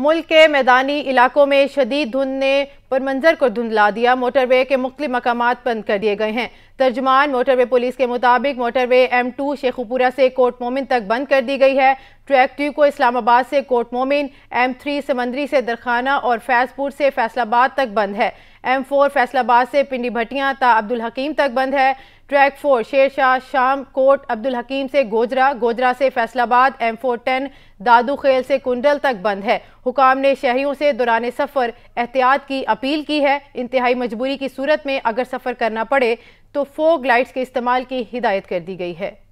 मुल्क के मैदानी इलाकों में शदीद धुंध ने परमंजर को धुंधला दिया मोटरवे के मुख्तु मकाम बंद कर दिए गए हैं तर्जमान मोटरवे पुलिस के मुताबिक मोटरवे एम टू शेखुपुरा से कोट मोमिन तक बंद कर दी गई है ट्रैक टू को इस्लामाबाद से कोट मोमिन एम थ्री समंदरी से दरखाना और फैजपुर से फैसलाबाद तक बंद है एम फोर फैसलाबाद से पिंडी भटिया ता अब्दुल हकीम तक बंद है ट्रैक फोर शेरशाह शाम कोट अब्दुल हकीम से गोजरा गोजरा से Faisalabad M four ten Dadu Khel से कुंडल तक बंद है हुकाम ने शहरों से दौरान सफ़र एहतियात की अपील की है इंतहाई मजबूरी की सूरत में अगर सफ़र करना पड़े तो फोक लाइट्स के इस्तेमाल की हिदायत कर दी गई है